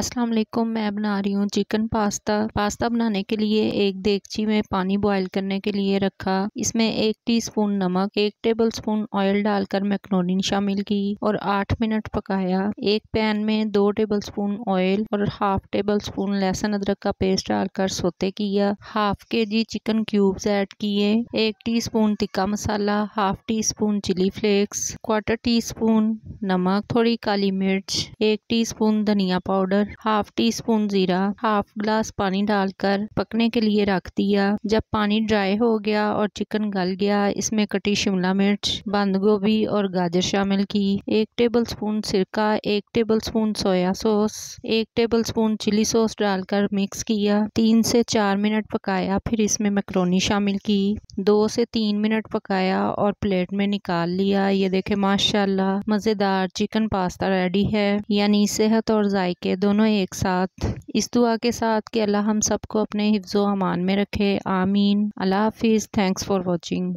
अस्सलाम वालेकुम मैं बना रही हूँ चिकन पास्ता पास्ता बनाने के लिए एक देगची में पानी बॉईल करने के लिए रखा इसमें एक टीस्पून नमक एक टेबल स्पून ऑयल डालकर मैक्रोनी शामिल की और आठ मिनट पकाया एक पैन में दो टेबल स्पून ऑयल और हाफ टेबल स्पून लहसुन अदरक का पेस्ट डालकर सोते किया हाफ के जी चिकन क्यूब्स एड किए एक spoon tikka masala half teaspoon chilli flakes quarter teaspoon नमक थोड़ी काली मिर्च एक स्पून धनिया पाउडर पर हाफ टी स्पून जीरा हाफ ग्लास पानी डालकर पकने के लिए रख दिया जब पानी ड्राई हो गया और चिकन गल गया इसमें कटी शिमला मिर्च बंद गोभी और गाजर शामिल की एक टेबल स्पून सिरका एक टेबल स्पून सोया सॉस एक टेबल स्पून चिली सॉस डालकर मिक्स किया तीन से चार मिनट पकाया फिर इसमें मैक्रोनी शामिल की दो से तीन मिनट पकाया और प्लेट में निकाल लिया ये देखे माशाल्लाह मज़ेदार चिकन पास्ता रेडी है यानी सेहत और जायके दोनों एक साथ इस दुआ के साथ कि अल्लाह हम सबको अपने हिफ्ज़ो अमान में रखे आमीन अल्लाह हाफिज़ थैंक्स फॉर वॉचिंग